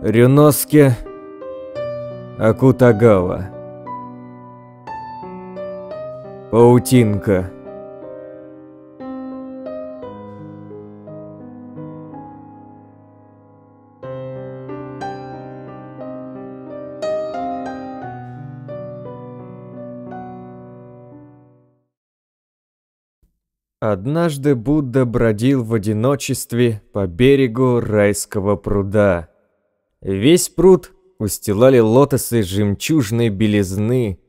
Рюноске Акутагава Паутинка Однажды Будда бродил в одиночестве по берегу райского пруда – Весь пруд устилали лотосы жемчужной белизны,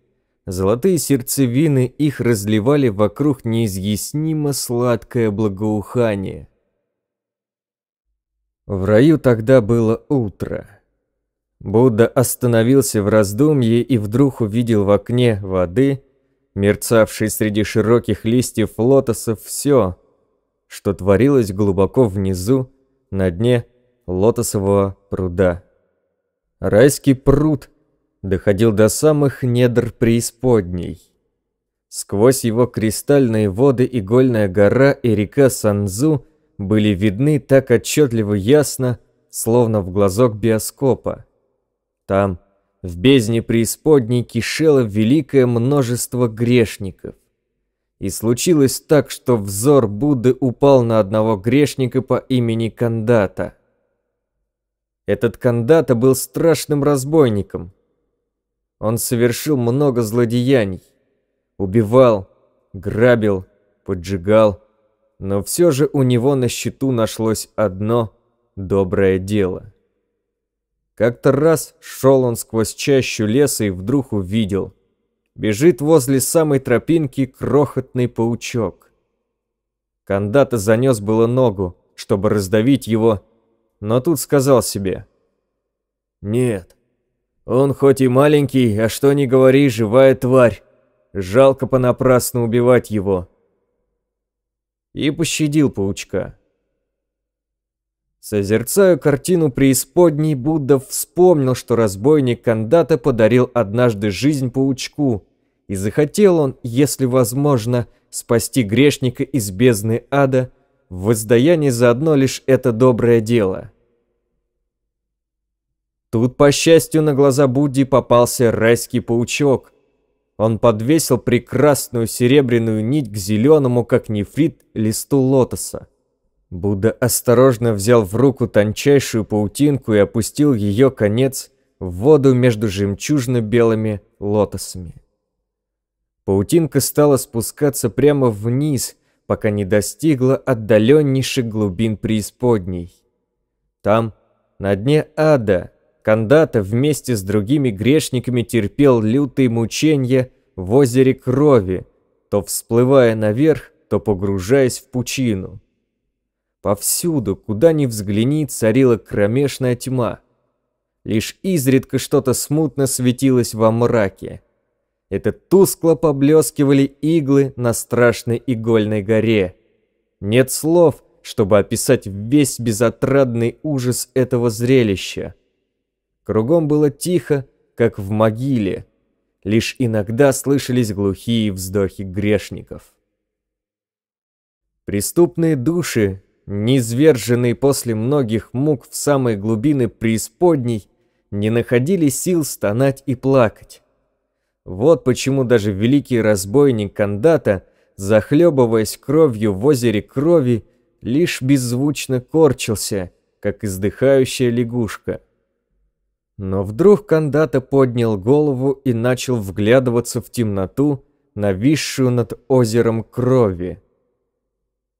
золотые сердцевины их разливали вокруг неизъяснимо сладкое благоухание. В раю тогда было утро. Будда остановился в раздумье и вдруг увидел в окне воды, мерцавшей среди широких листьев лотосов, все, что творилось глубоко внизу, на дне лотосового пруда. Райский пруд доходил до самых недр преисподней. Сквозь его кристальные воды Игольная гора и река Санзу были видны так отчетливо ясно, словно в глазок биоскопа. Там, в бездне преисподней, кишело великое множество грешников. И случилось так, что взор Будды упал на одного грешника по имени Кандата. Этот Кандата был страшным разбойником. Он совершил много злодеяний. Убивал, грабил, поджигал. Но все же у него на счету нашлось одно доброе дело. Как-то раз шел он сквозь чащу леса и вдруг увидел. Бежит возле самой тропинки крохотный паучок. Кандата занес было ногу, чтобы раздавить его, но тут сказал себе. «Нет, он хоть и маленький, а что ни говори, живая тварь. Жалко понапрасну убивать его». И пощадил паучка. созерцая картину преисподней, Будда вспомнил, что разбойник Кандата подарил однажды жизнь паучку, и захотел он, если возможно, спасти грешника из бездны ада – в воздаянии за одно лишь это доброе дело. Тут, по счастью, на глаза Будди попался райский паучок. Он подвесил прекрасную серебряную нить к зеленому, как нефрит, листу лотоса. Будда осторожно взял в руку тончайшую паутинку и опустил ее конец в воду между жемчужно-белыми лотосами. Паутинка стала спускаться прямо вниз, пока не достигла отдаленнейших глубин преисподней. Там, на дне ада, Кандата вместе с другими грешниками терпел лютые мучения в озере крови, то всплывая наверх, то погружаясь в пучину. Повсюду, куда ни взгляни, царила кромешная тьма. Лишь изредка что-то смутно светилось во мраке – это тускло поблескивали иглы на страшной игольной горе. Нет слов, чтобы описать весь безотрадный ужас этого зрелища. Кругом было тихо, как в могиле. Лишь иногда слышались глухие вздохи грешников. Преступные души, низверженные после многих мук в самой глубины преисподней, не находили сил стонать и плакать. Вот почему даже великий разбойник Кандата, захлебываясь кровью в озере крови, лишь беззвучно корчился, как издыхающая лягушка. Но вдруг Кандата поднял голову и начал вглядываться в темноту, нависшую над озером крови.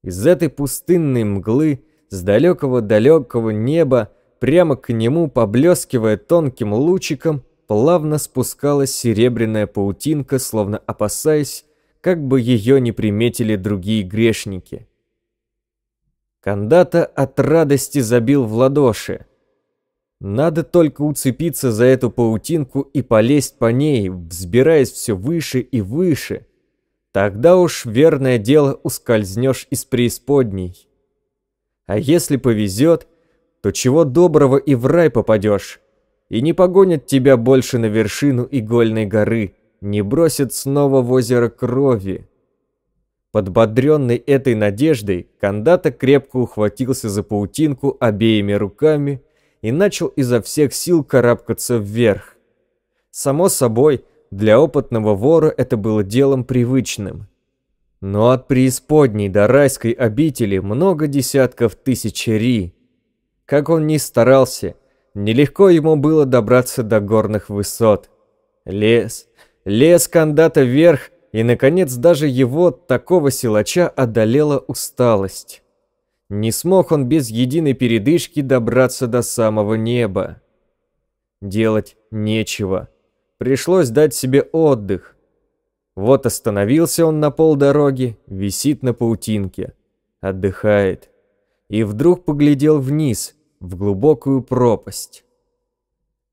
Из этой пустынной мглы, с далекого-далекого неба, прямо к нему, поблескивая тонким лучиком, плавно спускалась серебряная паутинка, словно опасаясь, как бы ее не приметили другие грешники. Кандата от радости забил в ладоши. Надо только уцепиться за эту паутинку и полезть по ней, взбираясь все выше и выше. Тогда уж, верное дело, ускользнешь из преисподней. А если повезет, то чего доброго и в рай попадешь и не погонят тебя больше на вершину Игольной горы, не бросят снова в озеро крови. Подбодренный этой надеждой, Кандата крепко ухватился за паутинку обеими руками и начал изо всех сил карабкаться вверх. Само собой, для опытного вора это было делом привычным. Но от преисподней до райской обители много десятков тысяч ри. Как он ни старался, Нелегко ему было добраться до горных высот. Лес, лес кондата вверх, и, наконец, даже его, такого силача, одолела усталость. Не смог он без единой передышки добраться до самого неба. Делать нечего. Пришлось дать себе отдых. Вот остановился он на полдороги, висит на паутинке. Отдыхает. И вдруг поглядел вниз – в глубокую пропасть.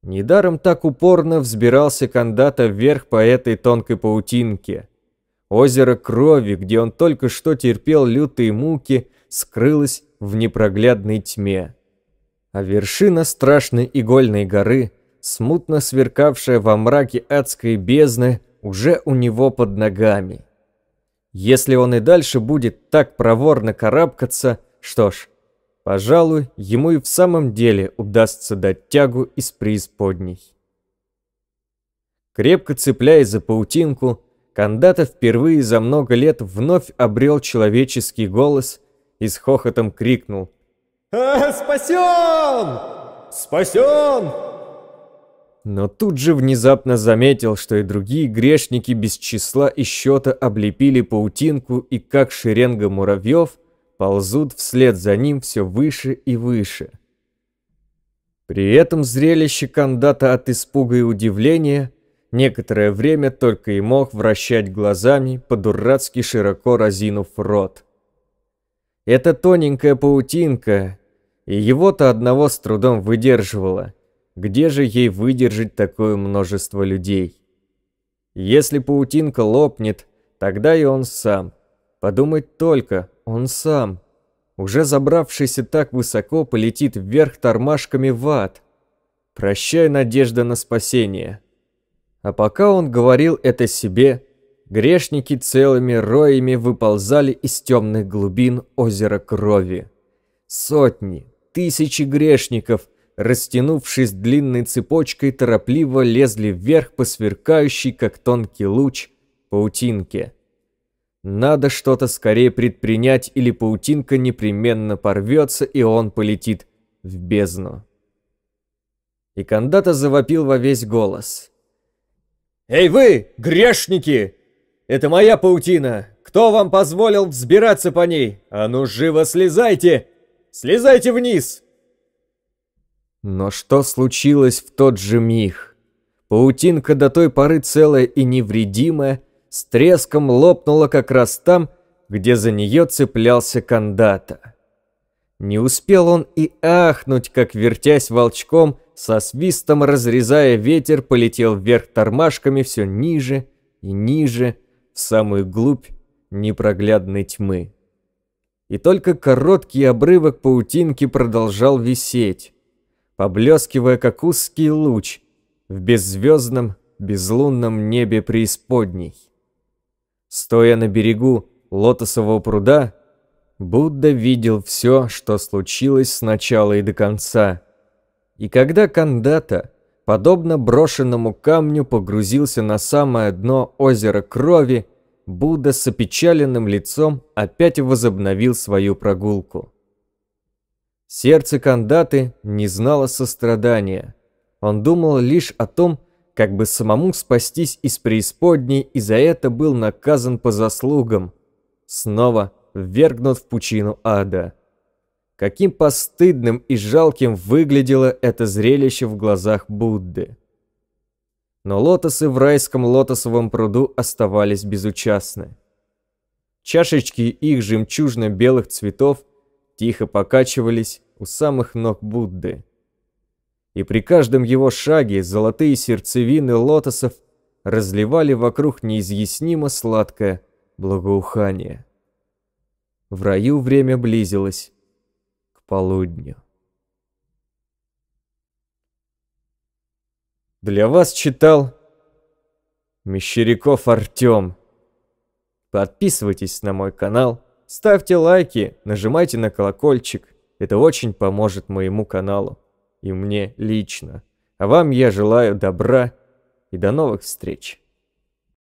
Недаром так упорно взбирался Кандата вверх по этой тонкой паутинке. Озеро крови, где он только что терпел лютые муки, скрылось в непроглядной тьме. А вершина страшной игольной горы, смутно сверкавшая во мраке адской бездны, уже у него под ногами. Если он и дальше будет так проворно карабкаться, что ж, Пожалуй, ему и в самом деле удастся дать тягу из преисподней. Крепко цепляясь за паутинку, Кандата впервые за много лет вновь обрел человеческий голос и с хохотом крикнул «А, «Э, «Спасен! Спасен!» Но тут же внезапно заметил, что и другие грешники без числа и счета облепили паутинку и как шеренга муравьев – ползут вслед за ним все выше и выше. При этом зрелище Кандата от испуга и удивления некоторое время только и мог вращать глазами, по-дурацки широко разинув рот. Эта тоненькая паутинка и его-то одного с трудом выдерживала. Где же ей выдержать такое множество людей? Если паутинка лопнет, тогда и он сам. Подумать только, он сам, уже забравшийся так высоко, полетит вверх тормашками в ад. Прощай, надежда на спасение. А пока он говорил это себе, грешники целыми роями выползали из темных глубин озера крови. Сотни, тысячи грешников, растянувшись длинной цепочкой, торопливо лезли вверх по сверкающей, как тонкий луч, паутинке – надо что-то скорее предпринять, или паутинка непременно порвется, и он полетит в бездну. И Кандата завопил во весь голос. «Эй вы, грешники! Это моя паутина! Кто вам позволил взбираться по ней? А ну живо слезайте! Слезайте вниз!» Но что случилось в тот же миг? Паутинка до той поры целая и невредимая, с треском лопнула как раз там, где за нее цеплялся кондата. Не успел он и ахнуть, как, вертясь волчком, со свистом разрезая ветер, полетел вверх тормашками все ниже и ниже, в самую глубь непроглядной тьмы. И только короткий обрывок паутинки продолжал висеть, поблескивая, как узкий луч, в беззвездном, безлунном небе преисподней. Стоя на берегу лотосового пруда, Будда видел все, что случилось с начала и до конца. И когда Кандата, подобно брошенному камню, погрузился на самое дно озера крови, Будда с опечаленным лицом опять возобновил свою прогулку. Сердце Кандаты не знало сострадания. Он думал лишь о том, как бы самому спастись из преисподней и за это был наказан по заслугам, снова ввергнут в пучину ада. Каким постыдным и жалким выглядело это зрелище в глазах Будды. Но лотосы в райском лотосовом пруду оставались безучастны. Чашечки их жемчужно-белых цветов тихо покачивались у самых ног Будды и при каждом его шаге золотые сердцевины лотосов разливали вокруг неизъяснимо сладкое благоухание. В раю время близилось к полудню. Для вас читал Мещеряков Артем. Подписывайтесь на мой канал, ставьте лайки, нажимайте на колокольчик. Это очень поможет моему каналу и мне лично. А вам я желаю добра и до новых встреч.